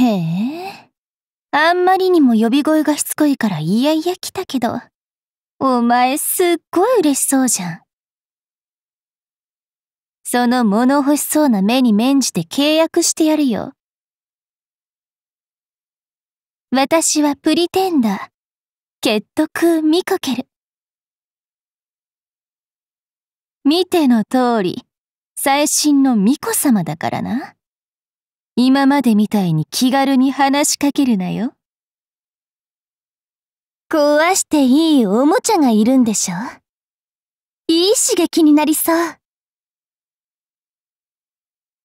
へえ。あんまりにも呼び声がしつこいからいやいや来たけど、お前すっごい嬉しそうじゃん。その物欲しそうな目に免じて契約してやるよ。私はプリテンダー、結督見かける。見ての通り、最新の巫女様だからな。今までみたいに気軽に話しかけるなよ。壊していいおもちゃがいるんでしょいい刺激になりそう。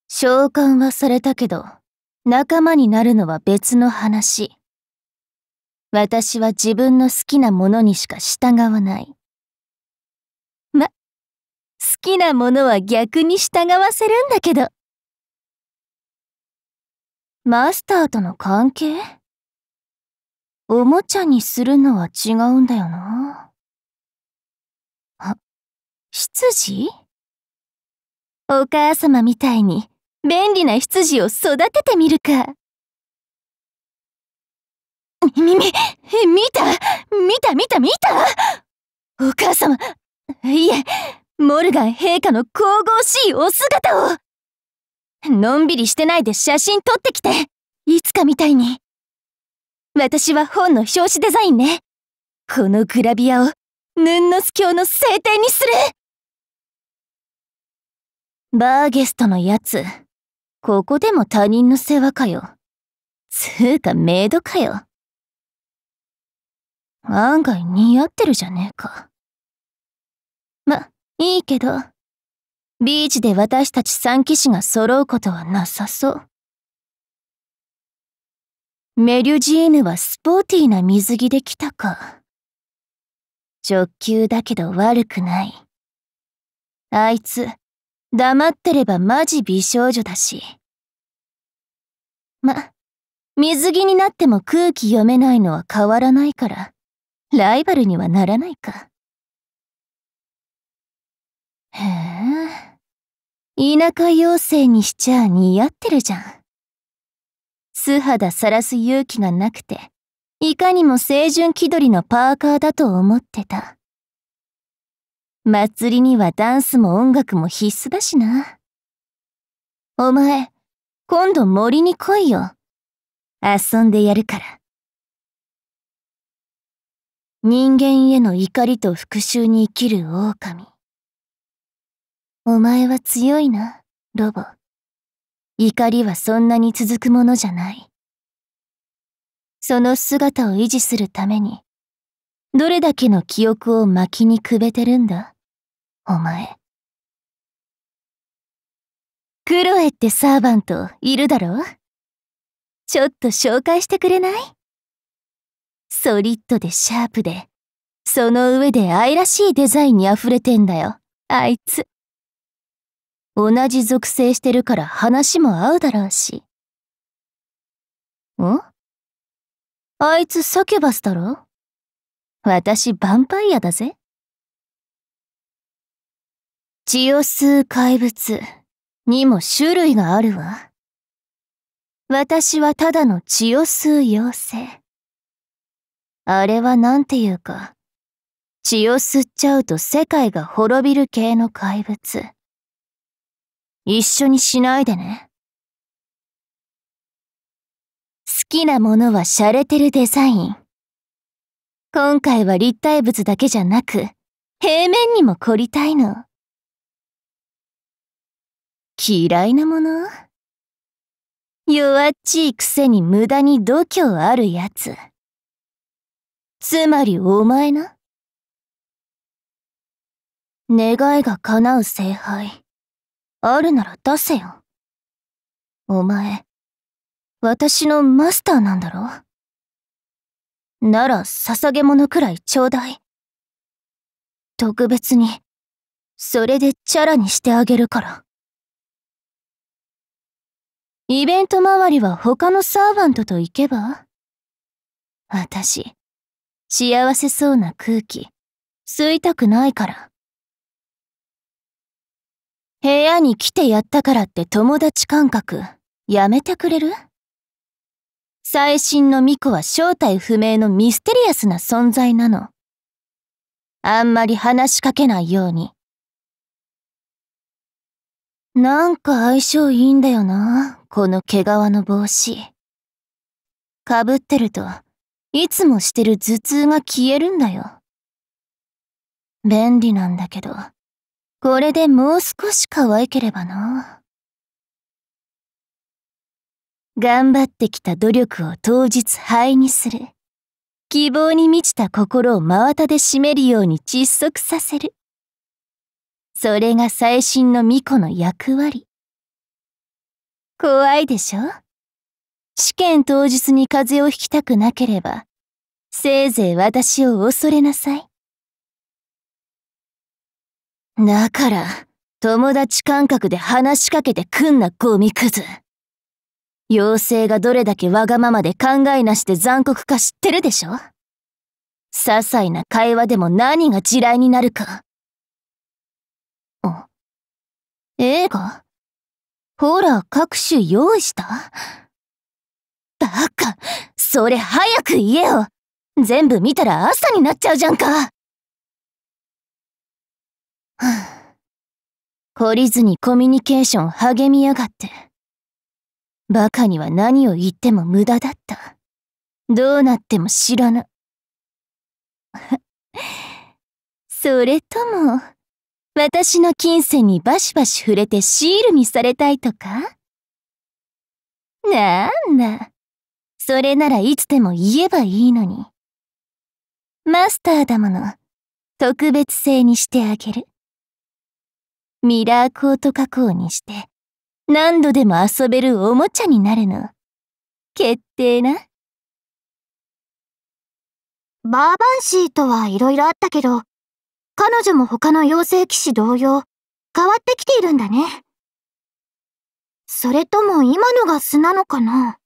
召喚はされたけど、仲間になるのは別の話。私は自分の好きなものにしか従わない。ま、好きなものは逆に従わせるんだけど。マスターとの関係おもちゃにするのは違うんだよな。あ、執事お母様みたいに便利な執事を育ててみるか。み、み、見た見た見た見たお母様いえ、モルガン陛下の神々しいお姿をのんびりしてないで写真撮ってきていつかみたいに私は本の表紙デザインねこのグラビアをヌンノス教の聖典にするバーゲストのやつここでも他人の世話かよつうかメイドかよ案外似合ってるじゃねえかまいいけどビーチで私たち三騎士が揃うことはなさそう。メリュジーヌはスポーティーな水着で来たか。直球だけど悪くない。あいつ、黙ってればマジ美少女だし。ま、水着になっても空気読めないのは変わらないから、ライバルにはならないか。へえ。田舎妖精にしちゃ似合ってるじゃん。素肌さらす勇気がなくて、いかにも清純気取りのパーカーだと思ってた。祭りにはダンスも音楽も必須だしな。お前、今度森に来いよ。遊んでやるから。人間への怒りと復讐に生きる狼。お前は強いな、ロボ。怒りはそんなに続くものじゃない。その姿を維持するために、どれだけの記憶を薪にくべてるんだ、お前。クロエってサーバントいるだろちょっと紹介してくれないソリッドでシャープで、その上で愛らしいデザインに溢れてんだよ、あいつ。同じ属性してるから話も合うだろうし。んあいつサキュバスだろ私ヴァンパイアだぜ。血を吸う怪物にも種類があるわ。私はただの血を吸う妖精。あれはなんていうか、血を吸っちゃうと世界が滅びる系の怪物。一緒にしないでね。好きなものは洒落てるデザイン。今回は立体物だけじゃなく、平面にも凝りたいの。嫌いなもの弱っちいくせに無駄に度胸あるやつ。つまりお前な。願いが叶う聖杯。あるなら出せよ。お前、私のマスターなんだろなら捧げ物くらいちょうだい。特別に、それでチャラにしてあげるから。イベント周りは他のサーバントと行けば私、幸せそうな空気、吸いたくないから。部屋に来てやったからって友達感覚、やめてくれる最新のミコは正体不明のミステリアスな存在なの。あんまり話しかけないように。なんか相性いいんだよな、この毛皮の帽子。かぶってると、いつもしてる頭痛が消えるんだよ。便利なんだけど。これでもう少し可愛ければな。頑張ってきた努力を当日灰にする。希望に満ちた心を真綿で締めるように窒息させる。それが最新の巫女の役割。怖いでしょ試験当日に風邪をひきたくなければ、せいぜい私を恐れなさい。だから、友達感覚で話しかけてくんなゴミくず。妖精がどれだけわがままで考えなして残酷か知ってるでしょ些細な会話でも何が地雷になるか。あ、映画ホラー各種用意したバカ、それ早く言えよ全部見たら朝になっちゃうじゃんか 懲りずにコミュニケーション励みやがって。バカには何を言っても無駄だった。どうなっても知らな。それとも、私の金銭にバシバシ触れてシールにされたいとかなんだ。それならいつでも言えばいいのに。マスターだもの、特別性にしてあげる。ミラーコート加工にして何度でも遊べるおもちゃになるの。決定な。バーバンシーとはいろいろあったけど、彼女も他の妖精騎士同様、変わってきているんだね。それとも今のが素なのかな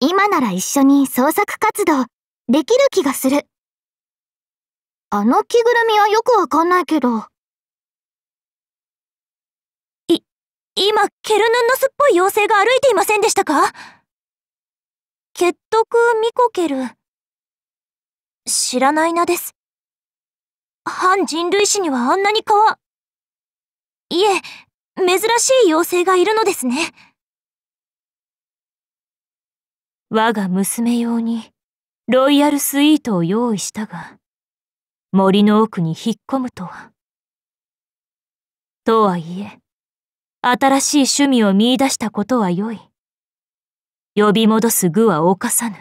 今なら一緒に創作活動できる気がする。あの着ぐるみはよくわかんないけど。今、ケルヌンノスっぽい妖精が歩いていませんでしたか結徳ミコケル。知らない名です。反人類史にはあんなにわ。いえ、珍しい妖精がいるのですね。我が娘用にロイヤルスイートを用意したが、森の奥に引っ込むとは。とはいえ、新しい趣味を見出したことは良い。呼び戻す愚は犯さぬ。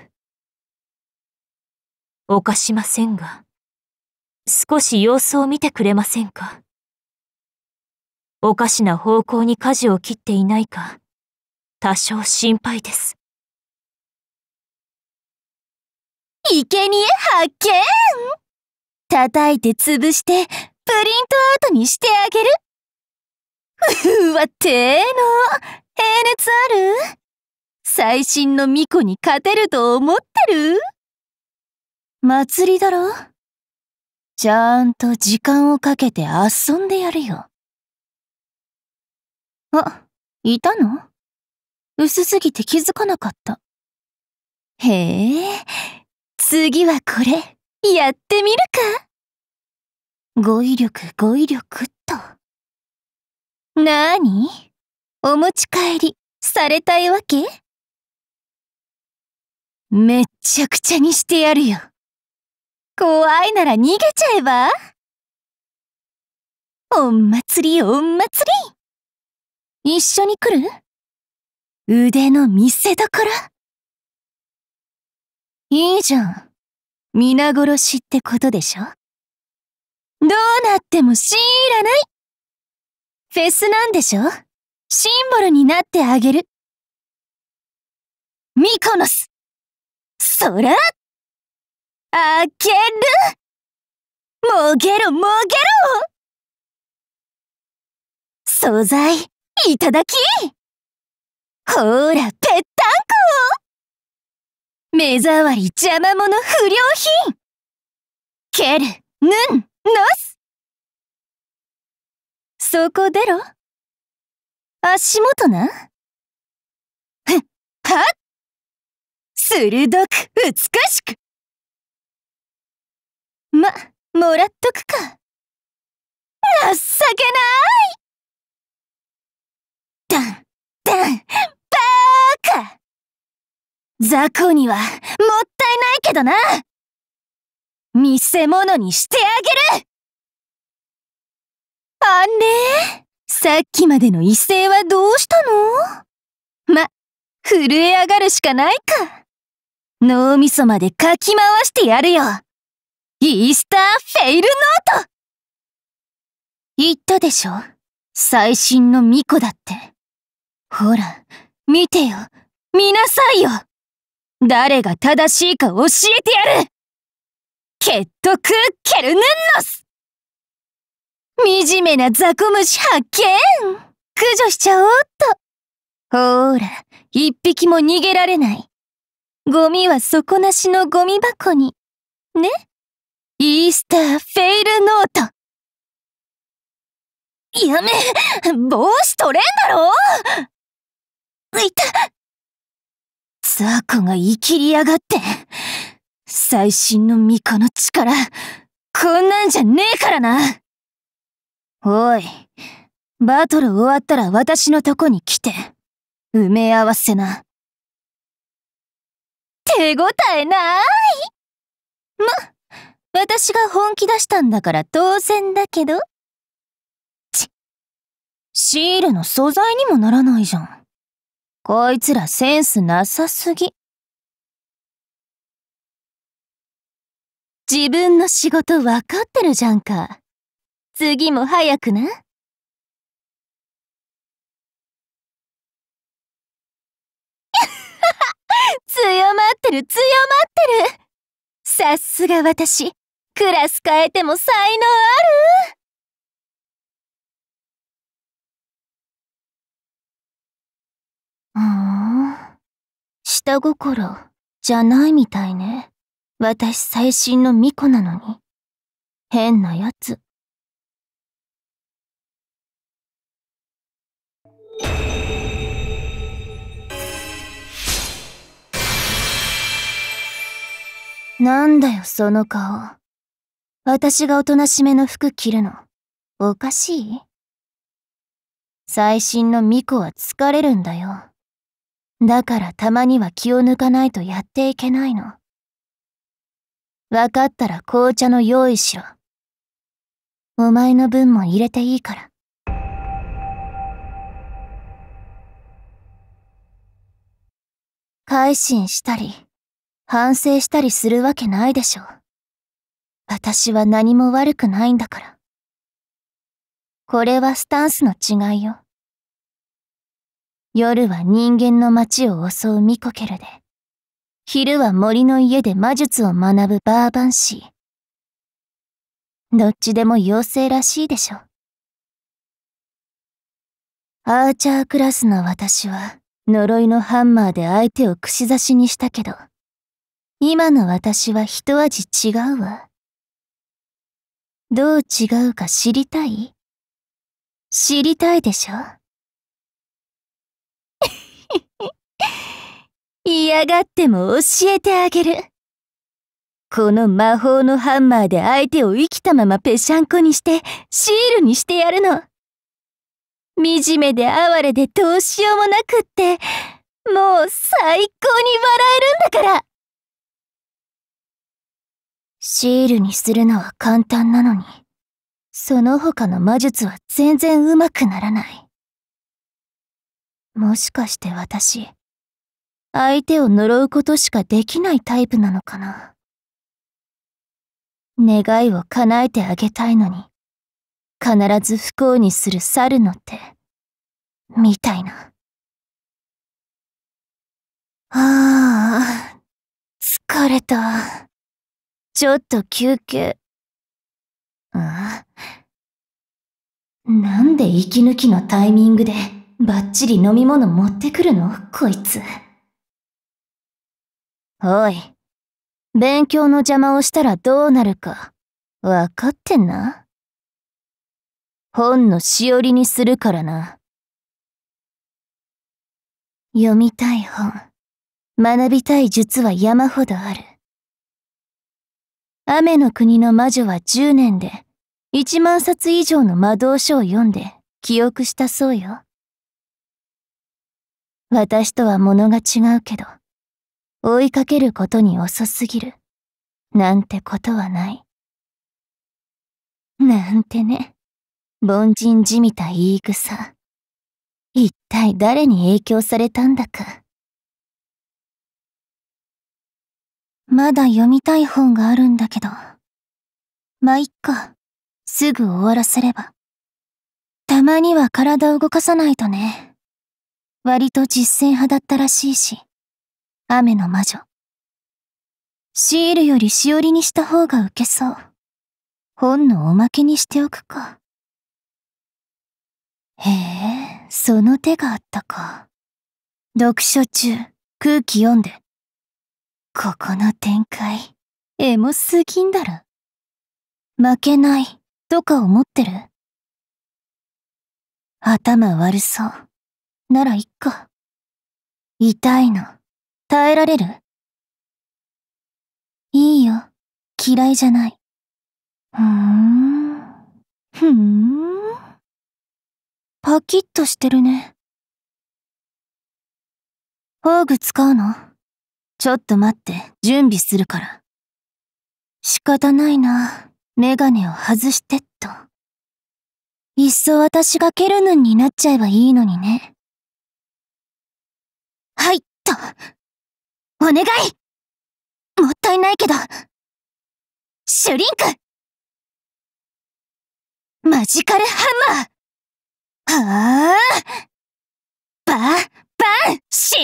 犯しませんが、少し様子を見てくれませんか。おかしな方向に舵を切っていないか、多少心配です。生贄発見叩いて潰して、プリントアウトにしてあげるうわ、てーの平熱ある最新の巫女に勝てると思ってる祭りだろちゃんと時間をかけて遊んでやるよ。あ、いたの薄すぎて気づかなかった。へえ、次はこれ、やってみるか語彙力、語彙力っと。なーにお持ち帰りされたいわけめっちゃくちゃにしてやるよ。怖いなら逃げちゃえばおん祭りおん祭り一緒に来る腕の見せどころいいじゃん。皆殺しってことでしょどうなっても知らないフェスなんでしょシンボルになってあげる。ミコノスそらあげるもげろもげろ素材いただきほーらぺったんこ目障り邪魔者不良品蹴るぬんのすそこ出ろ足元なふっはっ鋭く美しくま、もらっとくか情けないダンダンバーカ雑魚にはもったいないけどな見せ物にしてあげるあれさっきまでの威勢はどうしたのま、震え上がるしかないか。脳みそまでかき回してやるよ。イースターフェイルノート言ったでしょ最新の巫女だって。ほら、見てよ。見なさいよ。誰が正しいか教えてやるケットクーケルヌンノス惨めな雑魚虫発見駆除しちゃおうっと。ほーら、一匹も逃げられない。ゴミは底なしのゴミ箱に。ねイースターフェイルノート。やめ、帽子取れんだろういた雑魚が生きりやがって。最新の巫女の力、こんなんじゃねえからなおい、バトル終わったら私のとこに来て、埋め合わせな。手応えないま、私が本気出したんだから当然だけど。ち、シールの素材にもならないじゃん。こいつらセンスなさすぎ。自分の仕事わかってるじゃんか。次も早くな。強まってる強まってるさすが私、クラス変えても才能あるふん。下心じゃないみたいね。私最新の巫女なのに。変なやつ。なんだよ、その顔。私がおとなしめの服着るの、おかしい最新の巫女は疲れるんだよ。だからたまには気を抜かないとやっていけないの。分かったら紅茶の用意しろ。お前の分も入れていいから。配信したり、反省したりするわけないでしょう。私は何も悪くないんだから。これはスタンスの違いよ。夜は人間の街を襲うミコケルで、昼は森の家で魔術を学ぶバーバンシー。どっちでも妖精らしいでしょ。アーチャークラスの私は、呪いのハンマーで相手を串刺しにしたけど、今の私は一味違うわ。どう違うか知りたい知りたいでしょ 嫌がっても教えてあげる。この魔法のハンマーで相手を生きたままぺしゃんこにしてシールにしてやるの。惨めで哀れでどうしようもなくって、もう最高に笑えるんだからシールにするのは簡単なのに、その他の魔術は全然うまくならない。もしかして私、相手を呪うことしかできないタイプなのかな願いを叶えてあげたいのに、必ず不幸にする猿の手、みたいな。ああ、疲れた。ちょっと休憩。ああ。なんで息抜きのタイミングでバッチリ飲み物持ってくるのこいつ。おい、勉強の邪魔をしたらどうなるか、わかってんな。本のしおりにするからな。読みたい本、学びたい術は山ほどある。雨の国の魔女は10年で、1万冊以上の魔導書を読んで記憶したそうよ。私とは物が違うけど、追いかけることに遅すぎる。なんてことはない。なんてね。凡人じみた言い草。一体誰に影響されたんだか。まだ読みたい本があるんだけど。まいっか。すぐ終わらせれば。たまには体を動かさないとね。割と実践派だったらしいし。雨の魔女。シールよりしおりにした方がウケそう。本のおまけにしておくか。へえ、その手があったか。読書中、空気読んで。ここの展開、エモすぎんだろ。負けない、とか思ってる頭悪そう。ならいっか。痛いの、耐えられるいいよ、嫌いじゃない。ふーん、ふーん。パキッとしてるね。宝具使うのちょっと待って、準備するから。仕方ないな。メガネを外してっと。いっそ私がケルヌンになっちゃえばいいのにね。はい、と。お願いもったいないけど。シュリンクマジカルハンマーああば、ばん、し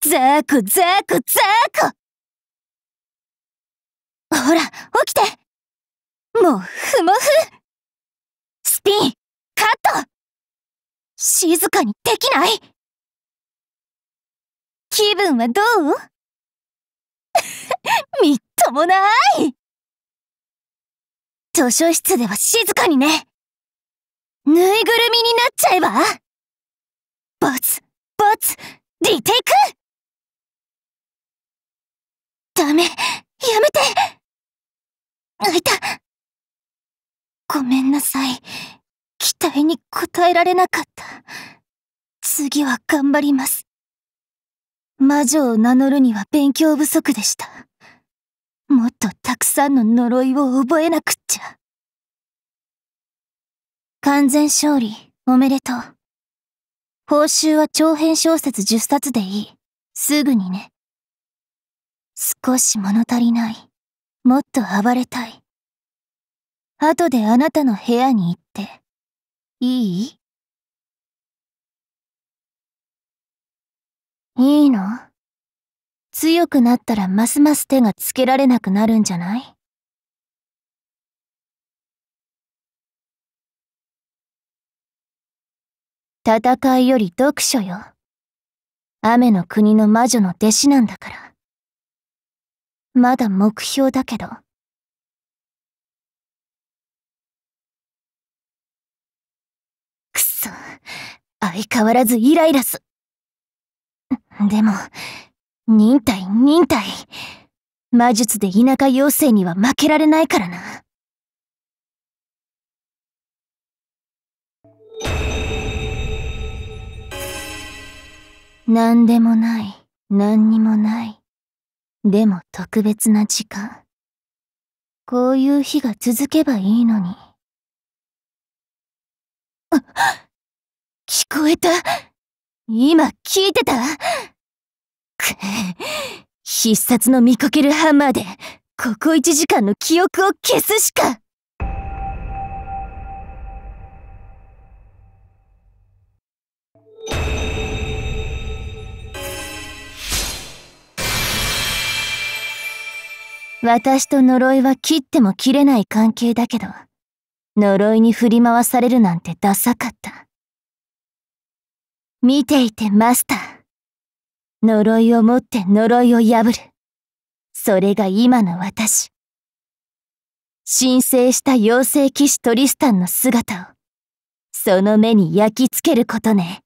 ザクザクザクほら、起きてもふもふスピン、カット静かにできない気分はどう みっともない図書室では静かにねぬいぐるみになっちゃえばボツ、ボツ、リテイクダメ、やめて泣いたごめんなさい。期待に応えられなかった。次は頑張ります。魔女を名乗るには勉強不足でした。もっとたくさんの呪いを覚えなくっちゃ。完全勝利、おめでとう。報酬は長編小説10冊でいい。すぐにね。少し物足りない。もっと暴れたい。後であなたの部屋に行って、いいいいの強くなったらますます手がつけられなくなるんじゃない戦いより読書よ。雨の国の魔女の弟子なんだから。まだ目標だけど。くそ、相変わらずイライラす。でも、忍耐忍耐。魔術で田舎妖精には負けられないからな。何でもない、何にもない。でも特別な時間。こういう日が続けばいいのに。あ聞こえた今聞いてたく必殺の見かけるハンマーで、ここ一時間の記憶を消すしか私と呪いは切っても切れない関係だけど、呪いに振り回されるなんてダサかった。見ていてマスター。呪いを持って呪いを破る。それが今の私。申請した妖精騎士トリスタンの姿を、その目に焼き付けることね。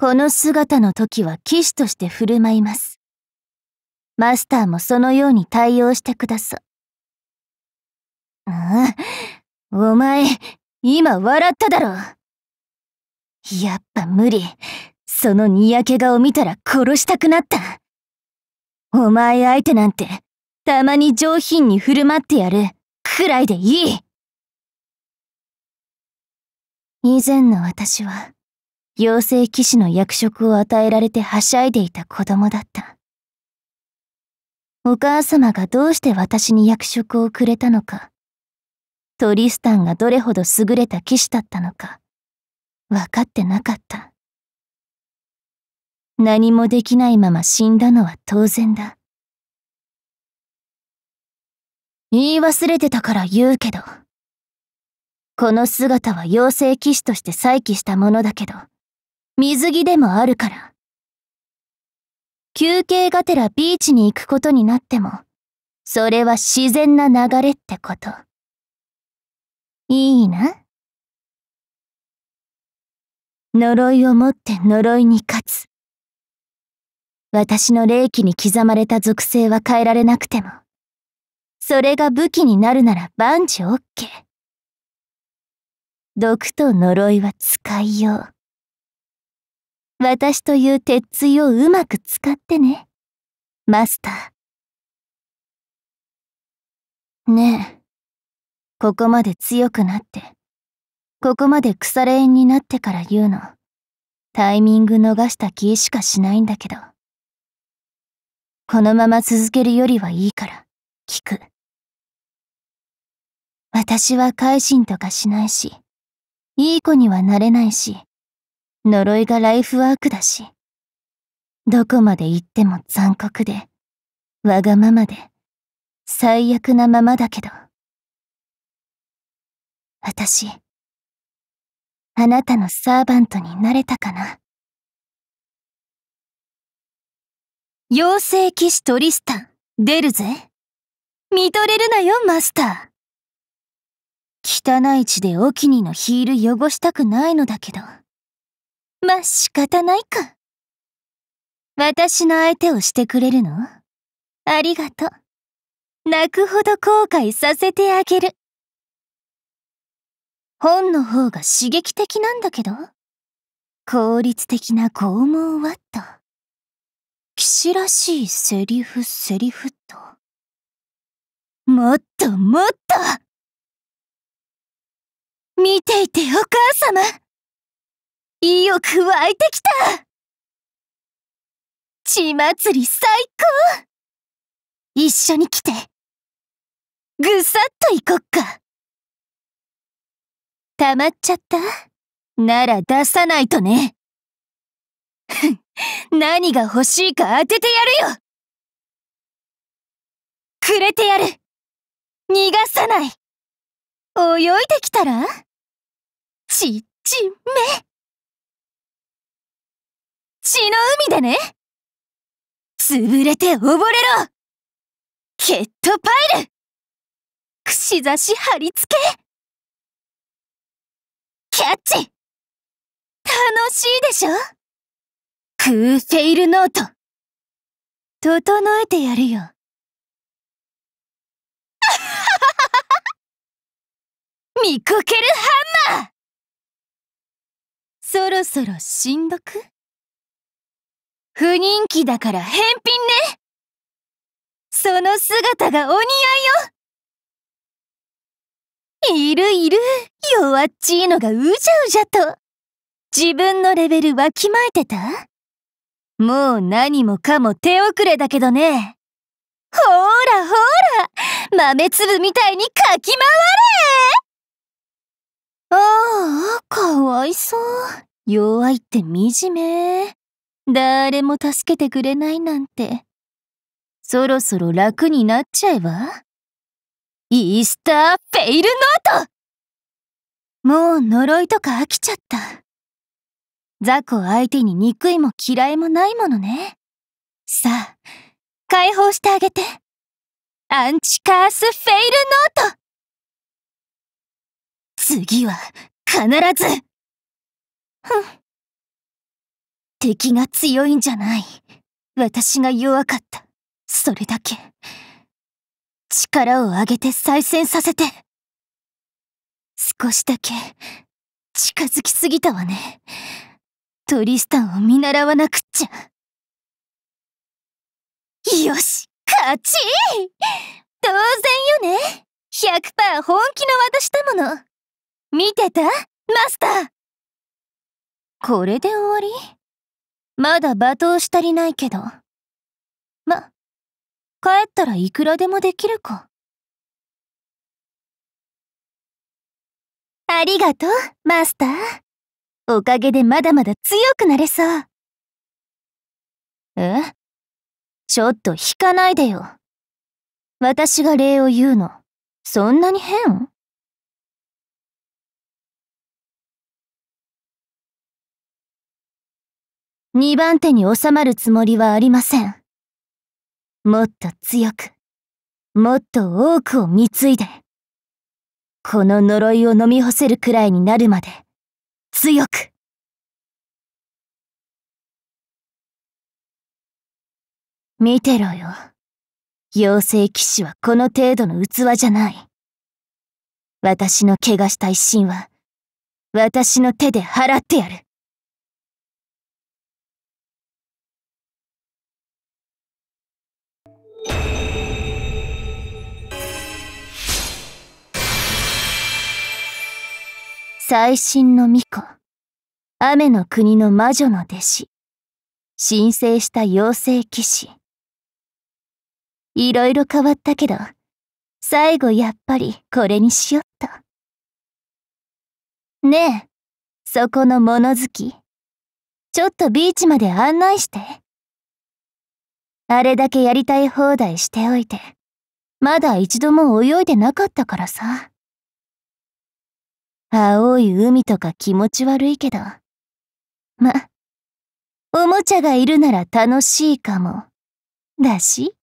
この姿の時は騎士として振る舞います。マスターもそのように対応してくださ。ああ、お前、今笑っただろ。やっぱ無理。そのにやけ顔見たら殺したくなった。お前相手なんて、たまに上品に振る舞ってやる、くらいでいい。以前の私は、妖精騎士の役職を与えられてはしゃいでいた子供だった。お母様がどうして私に役職をくれたのか、トリスタンがどれほど優れた騎士だったのか、分かってなかった。何もできないまま死んだのは当然だ。言い忘れてたから言うけど、この姿は妖精騎士として再起したものだけど、水着でもあるから。休憩がてらビーチに行くことになっても、それは自然な流れってこと。いいな。呪いを持って呪いに勝つ。私の霊気に刻まれた属性は変えられなくても、それが武器になるなら万事オッケー。毒と呪いは使いよう。私という鉄槌をうまく使ってね、マスター。ねえ、ここまで強くなって、ここまで腐れ縁になってから言うの、タイミング逃した気しかしないんだけど。このまま続けるよりはいいから、聞く。私は改心とかしないし、いい子にはなれないし、呪いがライフワークだし、どこまで行っても残酷で、わがままで、最悪なままだけど。私、あなたのサーバントになれたかな妖精騎士トリスタン、出るぜ。見とれるなよ、マスター。汚い血でオキにのヒール汚したくないのだけど。まあ仕方ないか。私の相手をしてくれるのありがとう。泣くほど後悔させてあげる。本の方が刺激的なんだけど。効率的な拷問はっと。騎士らしいセリフセリフと。もっともっと見ていてお母様意欲湧いてきた血祭り最高一緒に来てぐさっと行こっか溜まっちゃったなら出さないとね何が欲しいか当ててやるよくれてやる逃がさない泳いできたらちっちめ血の海でね潰れて溺れろケットパイル串刺し貼り付けキャッチ楽しいでしょクーフェイルノート整えてやるよ 見こけるハンマーそろそろどく不人気だから返品ねその姿がお似合いよいるいる弱っちいのがうじゃうじゃと自分のレベルわきまえてたもう何もかも手遅れだけどねほーらほーら豆粒みたいにかき回れああかわいそう弱いって惨め誰も助けてくれないなんて。そろそろ楽になっちゃえばイースターフェイルノートもう呪いとか飽きちゃった。雑魚相手に憎いも嫌いもないものね。さあ、解放してあげて。アンチカースフェイルノート次は、必ずふん。敵が強いんじゃない。私が弱かった。それだけ。力を上げて再戦させて。少しだけ、近づきすぎたわね。トリスタンを見習わなくっちゃ。よし勝ち当然よね !100% 本気の私だもの見てたマスターこれで終わりまだ罵倒したりないけど。ま、帰ったらいくらでもできるか。ありがとう、マスター。おかげでまだまだ強くなれそう。えちょっと引かないでよ。私が礼を言うの、そんなに変二番手に収まるつもりはありません。もっと強く、もっと多くを貢いで、この呪いを飲み干せるくらいになるまで、強く。見てろよ。妖精騎士はこの程度の器じゃない。私の怪我した一心は、私の手で払ってやる。最新の巫女、雨の国の魔女の弟子、申請した妖精騎士。いろいろ変わったけど、最後やっぱりこれにしよっと。ねえ、そこの物好き。ちょっとビーチまで案内して。あれだけやりたい放題しておいて、まだ一度も泳いでなかったからさ。青い海とか気持ち悪いけど。ま、おもちゃがいるなら楽しいかも。だし